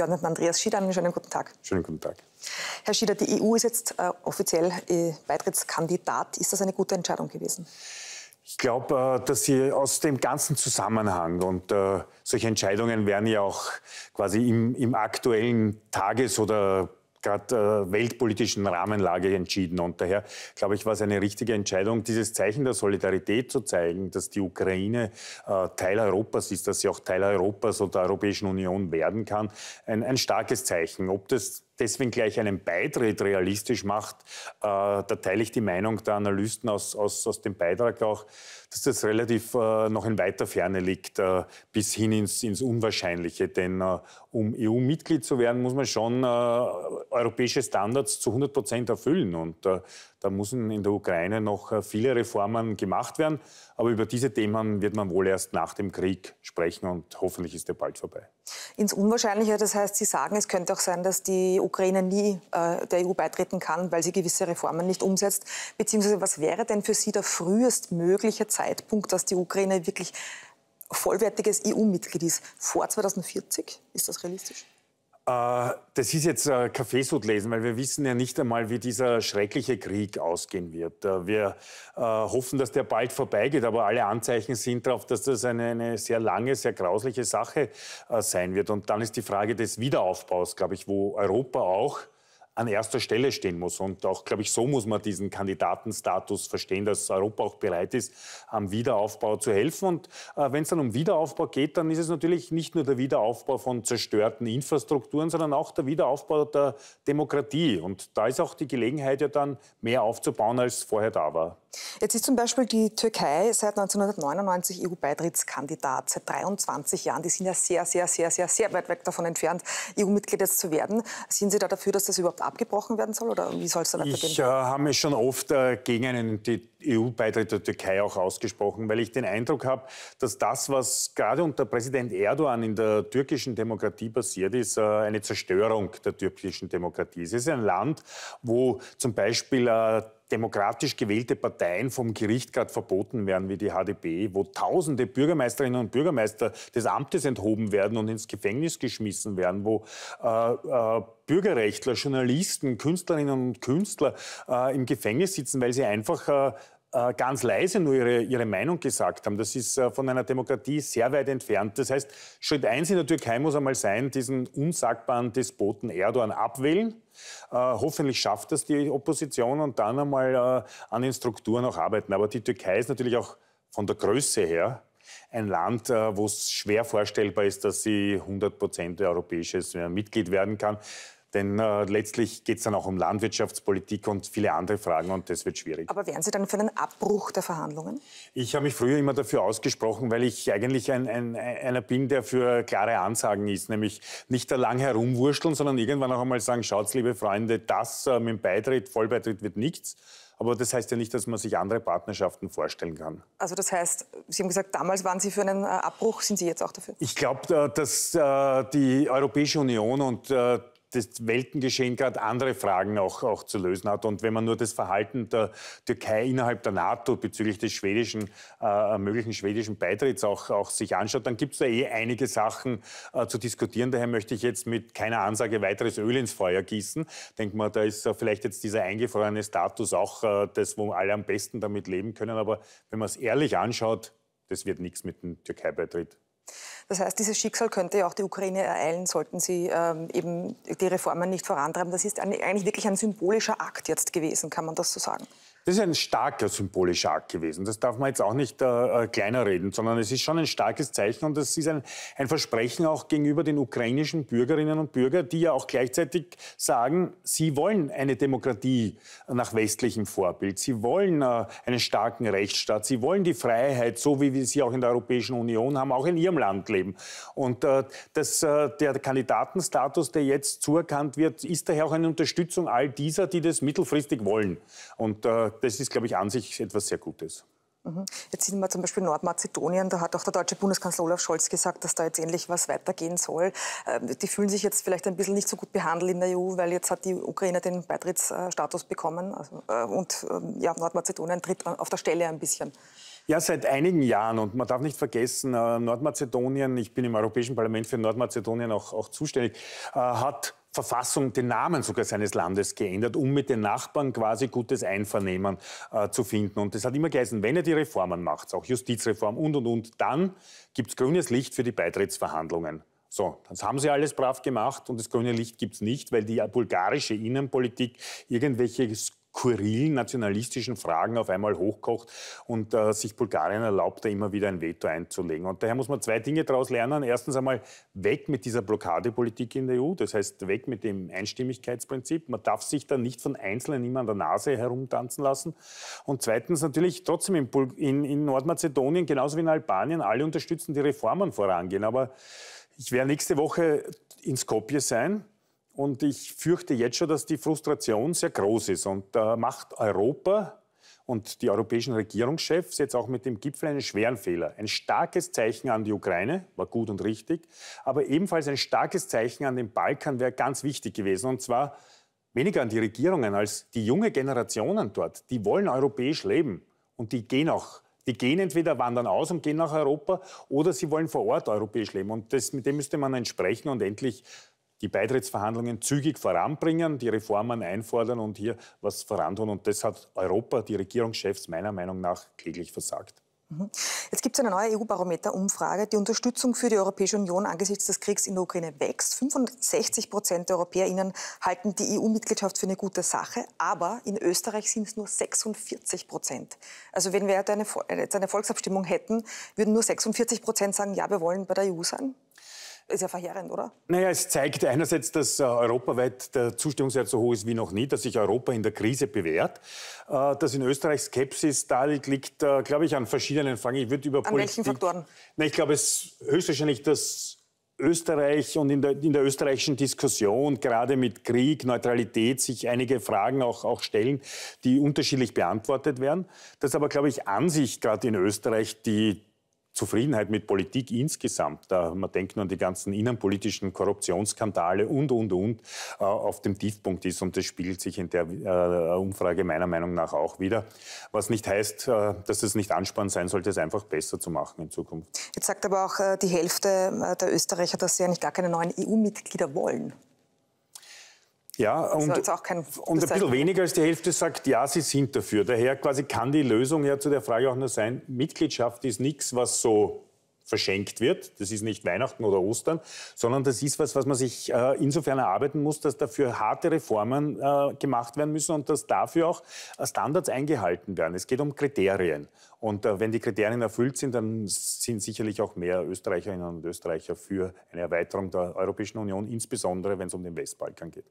Abgeordneten Andreas Schieder. Einen schönen guten Tag. Schönen guten Tag. Herr Schieder, die EU ist jetzt äh, offiziell äh, Beitrittskandidat. Ist das eine gute Entscheidung gewesen? Ich glaube, äh, dass sie aus dem ganzen Zusammenhang und äh, solche Entscheidungen werden ja auch quasi im, im aktuellen Tages- oder gerade äh, weltpolitischen Rahmenlage entschieden. Und daher, glaube ich, war es eine richtige Entscheidung, dieses Zeichen der Solidarität zu zeigen, dass die Ukraine äh, Teil Europas ist, dass sie auch Teil Europas oder der Europäischen Union werden kann. Ein, ein starkes Zeichen. Ob das deswegen gleich einen Beitritt realistisch macht, äh, da teile ich die Meinung der Analysten aus, aus, aus dem Beitrag auch, dass das relativ äh, noch in weiter Ferne liegt, äh, bis hin ins, ins Unwahrscheinliche. Denn äh, um EU-Mitglied zu werden, muss man schon äh, europäische Standards zu 100 Prozent erfüllen. Und äh, da müssen in der Ukraine noch viele Reformen gemacht werden. Aber über diese Themen wird man wohl erst nach dem Krieg sprechen und hoffentlich ist der bald vorbei. Ins Unwahrscheinliche, das heißt, Sie sagen, es könnte auch sein, dass die Ukraine nie äh, der EU beitreten kann, weil sie gewisse Reformen nicht umsetzt? Beziehungsweise was wäre denn für Sie der frühestmögliche Zeitpunkt, dass die Ukraine wirklich vollwertiges EU-Mitglied ist? Vor 2040? Ist das realistisch? Äh, das ist jetzt äh, lesen, weil wir wissen ja nicht einmal, wie dieser schreckliche Krieg ausgehen wird. Äh, wir hoffen, dass der bald vorbeigeht, aber alle Anzeichen sind darauf, dass das eine, eine, sehr lange, sehr grausliche Sache sein wird. Und dann ist die Frage des Wiederaufbaus, glaube ich, wo Europa auch an erster Stelle stehen muss. Und auch, glaube ich, so muss man diesen Kandidatenstatus verstehen, dass Europa auch bereit ist, am Wiederaufbau zu helfen. Und äh, wenn es dann um Wiederaufbau geht, dann ist es natürlich nicht nur der Wiederaufbau von zerstörten Infrastrukturen, sondern auch der Wiederaufbau der Demokratie. Und da ist auch die Gelegenheit ja dann mehr aufzubauen, als vorher da war. Jetzt ist zum Beispiel die Türkei seit 1999 EU-Beitrittskandidat, seit 23 Jahren. Die sind ja sehr, sehr, sehr, sehr, sehr weit weg davon entfernt, EU-Mitglied jetzt zu werden. Sind Sie da dafür, dass das überhaupt abgebrochen werden soll oder wie soll es dann weitergehen? Ich äh, habe mich schon oft äh, gegen einen EU-Beitritt der Türkei auch ausgesprochen, weil ich den Eindruck habe, dass das, was gerade unter Präsident Erdogan in der türkischen Demokratie passiert ist, äh, eine Zerstörung der türkischen Demokratie. ist. Es ist ein Land, wo zum Beispiel äh, demokratisch gewählte Parteien vom Gericht gerade verboten werden, wie die HDP, wo tausende Bürgermeisterinnen und Bürgermeister des Amtes enthoben werden und ins Gefängnis geschmissen werden, wo äh, äh, Bürgerrechtler, Journalisten, Künstlerinnen und Künstler äh, im Gefängnis sitzen, weil sie einfach äh, äh, ganz leise nur ihre, ihre Meinung gesagt haben. Das ist äh, von einer Demokratie sehr weit entfernt. Das heißt, Schritt 1 in der Türkei muss einmal sein, diesen unsagbaren Despoten Erdogan abwählen. Äh, hoffentlich schafft das die Opposition und dann einmal an den Strukturen auch arbeiten. Aber die Türkei ist natürlich auch von der Größe her ein Land, wo es schwer vorstellbar ist, dass sie 100 Prozent europäisches Mitglied werden kann. Denn äh, letztlich geht es dann auch um Landwirtschaftspolitik und viele andere Fragen und das wird schwierig. Aber wären Sie dann für einen Abbruch der Verhandlungen? Ich habe mich früher immer dafür ausgesprochen, weil ich eigentlich ein, ein, einer bin, der für klare Ansagen ist. Nämlich nicht da lang herumwurschteln, sondern irgendwann auch einmal sagen, schaut, liebe Freunde, das äh, mit dem Beitritt, Vollbeitritt wird nichts. Aber das heißt ja nicht, dass man sich andere Partnerschaften vorstellen kann. Also das heißt, Sie haben gesagt, damals waren Sie für einen äh, Abbruch, sind Sie jetzt auch dafür? Ich glaube, äh, dass äh, die Europäische Union und das Weltengeschehen gerade andere Fragen auch, auch zu lösen hat. Und wenn man nur das Verhalten der Türkei innerhalb der NATO bezüglich des schwedischen, äh, möglichen schwedischen Beitritts auch, auch sich anschaut, dann gibt es da eh einige Sachen äh, zu diskutieren. Daher möchte ich jetzt mit keiner Ansage weiteres Öl ins Feuer gießen. Denkt man, da ist äh, vielleicht jetzt dieser eingefrorene Status auch äh, das, wo alle am besten damit leben können. Aber wenn man es ehrlich anschaut, das wird nichts mit dem Türkei-Beitritt. Das heißt, dieses Schicksal könnte ja auch die Ukraine ereilen, sollten sie ähm, eben die Reformen nicht vorantreiben. Das ist eigentlich wirklich ein symbolischer Akt jetzt gewesen, kann man das so sagen? Das ist ein starker symbolischer Akt gewesen. Das darf man jetzt auch nicht äh, äh, kleiner reden, sondern es ist schon ein starkes Zeichen und es ist ein, ein Versprechen auch gegenüber den ukrainischen Bürgerinnen und Bürgern, die ja auch gleichzeitig sagen, sie wollen eine Demokratie nach westlichem Vorbild, sie wollen äh, einen starken Rechtsstaat, sie wollen die Freiheit, so wie wir sie auch in der Europäischen Union haben, auch in ihrem Land leben. Und äh, das, äh, der Kandidatenstatus, der jetzt zuerkannt wird, ist daher auch eine Unterstützung all dieser, die das mittelfristig wollen. Und äh, das ist, glaube ich, an sich etwas sehr Gutes. Mhm. Jetzt sehen wir zum Beispiel Nordmazedonien, da hat auch der deutsche Bundeskanzler Olaf Scholz gesagt, dass da jetzt endlich was weitergehen soll. Ähm, die fühlen sich jetzt vielleicht ein bisschen nicht so gut behandelt in der EU, weil jetzt hat die Ukraine den Beitrittsstatus bekommen also, äh, und ähm, ja, Nordmazedonien tritt auf der Stelle ein bisschen. Ja, seit einigen Jahren. Und man darf nicht vergessen, äh, Nordmazedonien, ich bin im Europäischen Parlament für Nordmazedonien auch, auch zuständig, äh, hat Verfassung den Namen sogar seines Landes geändert, um mit den Nachbarn quasi gutes Einvernehmen äh, zu finden. Und das hat immer geheißen, wenn er die Reformen macht, auch Justizreform und und und, dann gibt es grünes Licht für die Beitrittsverhandlungen. So, das haben sie alles brav gemacht und das grüne Licht gibt es nicht, weil die bulgarische Innenpolitik irgendwelche kurilen nationalistischen Fragen auf einmal hochkocht und äh, sich Bulgarien erlaubt, da immer wieder ein Veto einzulegen. Und daher muss man zwei Dinge daraus lernen. Erstens einmal weg mit dieser Blockadepolitik in der EU, das heißt weg mit dem Einstimmigkeitsprinzip. Man darf sich da nicht von Einzelnen immer an der Nase herumtanzen lassen. Und zweitens natürlich trotzdem in, Bul in, in Nordmazedonien, genauso wie in Albanien, alle unterstützen die Reformen vorangehen. Aber ich werde nächste Woche in Skopje sein. Und ich fürchte jetzt schon, dass die Frustration sehr groß ist. Und da äh, macht Europa und die europäischen Regierungschefs jetzt auch mit dem Gipfel einen schweren Fehler. Ein starkes Zeichen an die Ukraine, war gut und richtig, aber ebenfalls ein starkes Zeichen an den Balkan wäre ganz wichtig gewesen. Und zwar weniger an die Regierungen als die junge Generationen dort. Die wollen europäisch leben und die gehen auch die gehen entweder wandern aus und gehen nach Europa oder sie wollen vor Ort europäisch leben. Und das, mit dem müsste man entsprechen und endlich die Beitrittsverhandlungen zügig voranbringen, die Reformen einfordern und hier was vorantun. Und das hat Europa, die Regierungschefs meiner Meinung nach kläglich versagt. Mhm. Jetzt gibt es eine neue EU-Barometer-Umfrage. Die Unterstützung für die Europäische Union angesichts des Kriegs in der Ukraine wächst. 65 Prozent der EuropäerInnen halten die EU-Mitgliedschaft für eine gute Sache. Aber in Österreich sind es nur 46 Prozent. Also wenn wir jetzt eine, Volksabstimmung hätten, würden nur 46 Prozent sagen, ja, wir wollen bei der EU sein? ist ja verheerend, oder? Naja, es zeigt einerseits, dass äh, europaweit der Zustimmungswert so hoch ist wie noch nie, dass sich Europa in der Krise bewährt. Äh, dass in Österreich Skepsis da liegt, äh, glaube ich, an verschiedenen Fragen. Ich würde über An Politik, welchen Faktoren? Na, ich glaube, es höchstwahrscheinlich, dass Österreich und in der, in der, österreichischen Diskussion, gerade mit Krieg, Neutralität, sich einige Fragen auch, auch stellen, die unterschiedlich beantwortet werden. Dass aber, glaube ich, an sich gerade in Österreich die Zufriedenheit mit Politik insgesamt, da man denkt nur an die ganzen innenpolitischen Korruptionsskandale und, und, und, äh, auf dem Tiefpunkt ist. Und das spiegelt sich in der äh, Umfrage meiner Meinung nach auch wieder. Was nicht heißt, äh, dass es nicht anspannend sein sollte, es einfach besser zu machen in Zukunft. Jetzt sagt aber auch die Hälfte der Österreicher, dass sie eigentlich gar keine neuen EU-Mitglieder wollen. Ja, und, also kein, und ein bisschen weniger als die Hälfte sagt, ja, sie sind dafür. Daher quasi kann die Lösung ja zu der Frage auch nur sein, Mitgliedschaft ist nichts, was so verschenkt wird. Das ist nicht Weihnachten oder Ostern, sondern das ist was, was man sich äh, insofern erarbeiten muss, dass dafür harte Reformen äh, gemacht werden müssen und dass dafür auch äh, Standards eingehalten werden. Es geht um Kriterien. Und äh, wenn die Kriterien erfüllt sind, dann sind sicherlich auch mehr Österreicherinnen und Österreicher für eine Erweiterung der Europäischen Union, insbesondere wenn es um den Westbalkan geht.